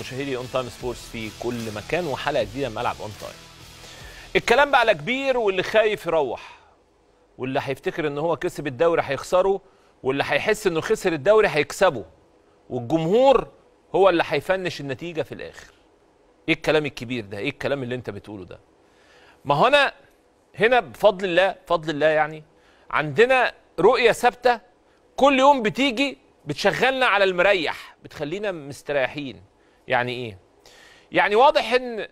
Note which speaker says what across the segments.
Speaker 1: مشاهدي اون تايم سبورتس في كل مكان وحلقه جديده من ملعب اون تايم. الكلام بقى على كبير واللي خايف يروح واللي هيفتكر ان هو كسب الدوري هيخسره واللي هيحس انه خسر الدوري هيكسبه والجمهور هو اللي هيفنش النتيجه في الاخر. ايه الكلام الكبير ده؟ ايه الكلام اللي انت بتقوله ده؟ ما هو انا هنا بفضل الله بفضل الله يعني عندنا رؤيه ثابته كل يوم بتيجي بتشغلنا على المريح بتخلينا مستريحين يعني ايه يعني واضح ان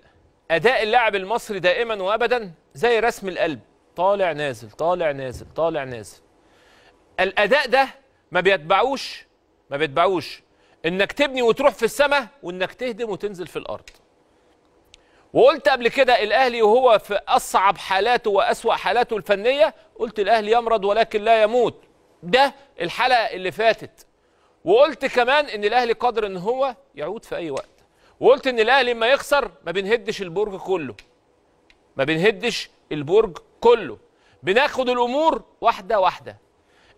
Speaker 1: اداء اللاعب المصري دائما وابدا زي رسم القلب طالع نازل طالع نازل طالع نازل الاداء ده ما بيتبعوش ما بيتبعوش انك تبني وتروح في السماء وانك تهدم وتنزل في الارض وقلت قبل كده الاهلي وهو في اصعب حالاته واسوا حالاته الفنيه قلت الاهلي يمرض ولكن لا يموت ده الحلقه اللي فاتت وقلت كمان ان الاهلي قادر ان هو يعود في اي وقت وقلت ان الاهلي لما يخسر ما بنهدش البرج كله ما بنهدش البرج كله بناخد الامور واحده واحده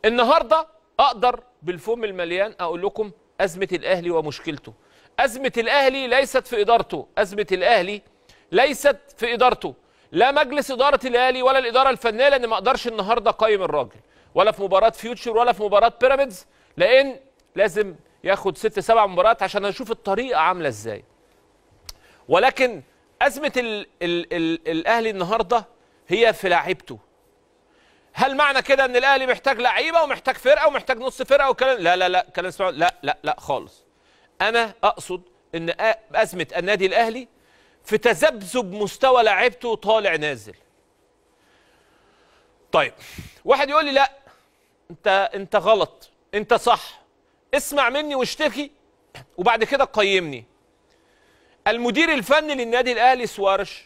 Speaker 1: النهارده اقدر بالفم المليان اقول لكم ازمه الاهلي ومشكلته ازمه الاهلي ليست في ادارته ازمه الاهلي ليست في ادارته لا مجلس اداره الاهلي ولا الاداره الفنيه لان ما اقدرش النهارده اقيم الراجل ولا في مباراه فيوتشر ولا في مباراه بيراميدز لان لازم ياخد ست سبع مباريات عشان اشوف الطريقه عامله ازاي ولكن ازمه الـ الـ الـ الاهلي النهارده هي في لعيبته هل معنى كده ان الاهلي محتاج لعيبه ومحتاج فرقه ومحتاج نص فرقه وكلام لا لا لا كلام اسمه لا لا لا خالص انا اقصد ان ازمه النادي الاهلي في تذبذب مستوى لعيبته طالع نازل طيب واحد يقول لي لا انت انت غلط انت صح اسمع مني واشتكي وبعد كده قيمني المدير الفني للنادي الاهلي سوارش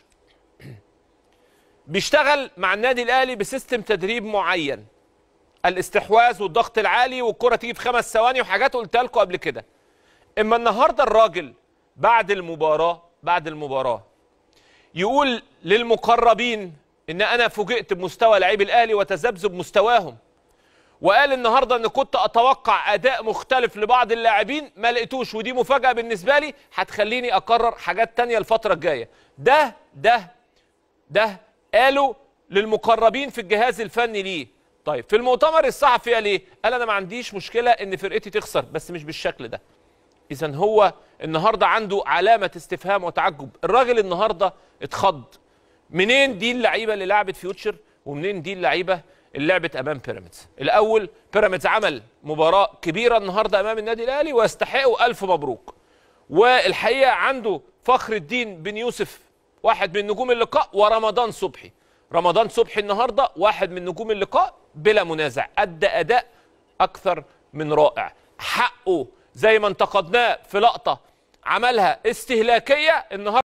Speaker 1: بيشتغل مع النادي الاهلي بسيستم تدريب معين الاستحواذ والضغط العالي والكره تيجي في خمس ثواني وحاجات قلتها لكم قبل كده اما النهارده الراجل بعد المباراه بعد المباراه يقول للمقربين ان انا فوجئت بمستوى لعيب الاهلي وتذبذب مستواهم وقال النهارده ان كنت اتوقع اداء مختلف لبعض اللاعبين ما لقيتوش ودي مفاجاه بالنسبه لي هتخليني اقرر حاجات تانية الفتره الجايه ده ده ده قالوا للمقربين في الجهاز الفني ليه طيب في المؤتمر الصحفي قال ايه قال انا ما عنديش مشكله ان فرقتي تخسر بس مش بالشكل ده اذا هو النهارده عنده علامه استفهام وتعجب الراجل النهارده اتخض منين دي اللعيبه اللي لعبت فيوتشر ومنين دي اللعيبه اللعبه امام بيراميدز الاول بيراميدز عمل مباراه كبيره النهارده امام النادي الاهلي ويستحقوا الف مبروك والحقيقه عنده فخر الدين بن يوسف واحد من نجوم اللقاء ورمضان صبحي رمضان صبحي النهارده واحد من نجوم اللقاء بلا منازع ادى اداء اكثر من رائع حقه زي ما انتقدناه في لقطه عملها استهلاكيه النهارده